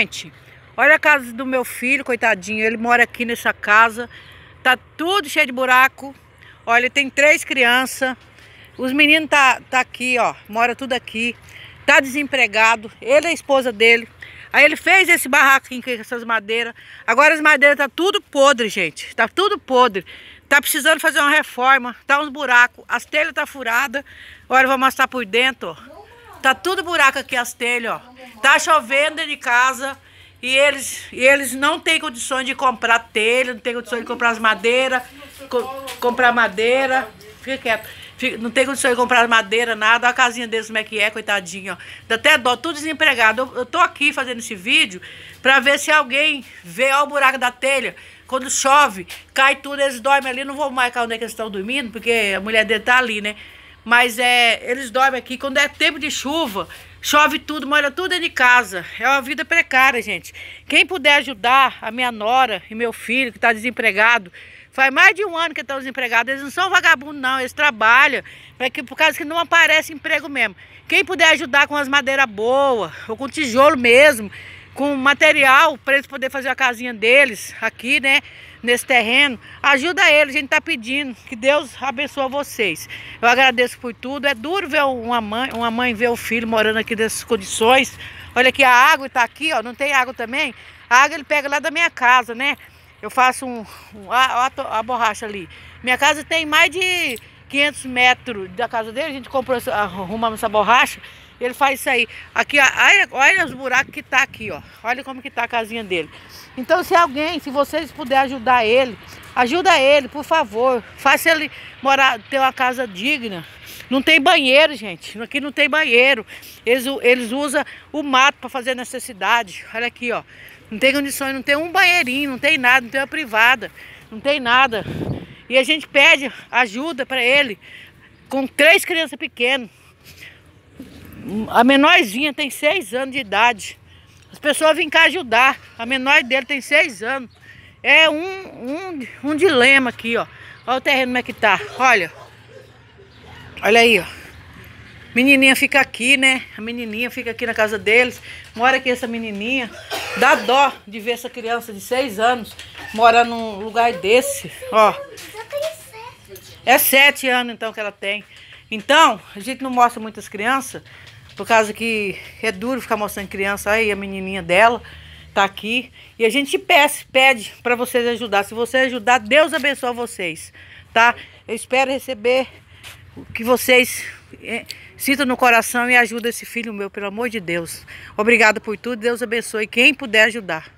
Gente, olha a casa do meu filho, coitadinho. Ele mora aqui nessa casa. Tá tudo cheio de buraco. Olha, tem três crianças. Os meninos tá, tá aqui, ó. Mora tudo aqui. Tá desempregado. Ele é a esposa dele. Aí ele fez esse barraco com essas madeiras. Agora as madeiras tá tudo podre, gente. Tá tudo podre. Tá precisando fazer uma reforma. Tá uns buracos. As telhas tá furada. Olha, eu vou mostrar por dentro, ó. Tá tudo buraco aqui as telhas, ó. Tá chovendo de casa e eles, e eles não têm condições de comprar telha, não têm condições de comprar as madeiras, co comprar madeira. Fica quieto. Fica, não tem condições de comprar madeira, nada. Olha a casinha deles como é que é, coitadinho, ó. Dá até dó, tudo desempregado. Eu, eu tô aqui fazendo esse vídeo pra ver se alguém vê, ó, o buraco da telha. Quando chove, cai tudo, eles dormem ali. Não vou marcar onde é que eles estão dormindo, porque a mulher dele tá ali, né? Mas é, eles dormem aqui. Quando é tempo de chuva, chove tudo, molha tudo dentro de casa. É uma vida precária, gente. Quem puder ajudar a minha nora e meu filho que está desempregado, Faz mais de um ano que estão desempregados. Eles não são vagabundos, não. Eles trabalham que, por causa que não aparece emprego mesmo. Quem puder ajudar com as madeiras boas ou com tijolo mesmo, com material para eles poderem fazer a casinha deles aqui, né? Nesse terreno. Ajuda eles, a gente tá pedindo. Que Deus abençoe vocês. Eu agradeço por tudo. É duro ver uma mãe, uma mãe ver o filho morando aqui nessas condições. Olha aqui, a água está aqui, ó. Não tem água também? A água ele pega lá da minha casa, né? Eu faço um... um a, a, a borracha ali. Minha casa tem mais de 500 metros da casa dele. A gente comprou, arrumamos essa borracha. Ele faz isso aí. Aqui, ó, olha, olha os buracos que tá aqui, ó. Olha como que tá a casinha dele. Então, se alguém, se vocês puderem ajudar ele, ajuda ele, por favor. Faça ele morar, ter uma casa digna. Não tem banheiro, gente. Aqui não tem banheiro. Eles, eles usam o mato para fazer necessidade. Olha aqui, ó. Não tem condições, não tem um banheirinho, não tem nada, não tem uma privada, não tem nada. E a gente pede ajuda para ele com três crianças pequenas. A menorzinha tem seis anos de idade. As pessoas vêm cá ajudar. A menor dele tem seis anos. É um, um, um dilema aqui, ó. Olha o terreno como é que tá. Olha. Olha aí, ó. Menininha fica aqui, né? A menininha fica aqui na casa deles. Mora aqui essa menininha. Dá dó de ver essa criança de seis anos morar num lugar desse, ó. É sete anos, então, que ela tem. Então, a gente não mostra muitas crianças, por causa que é duro ficar mostrando criança, aí a menininha dela tá aqui. E a gente pede, pede para vocês ajudar. Se você ajudar, Deus abençoe vocês, tá? Eu espero receber o que vocês é, sintam no coração e ajuda esse filho meu, pelo amor de Deus. Obrigado por tudo, Deus abençoe quem puder ajudar.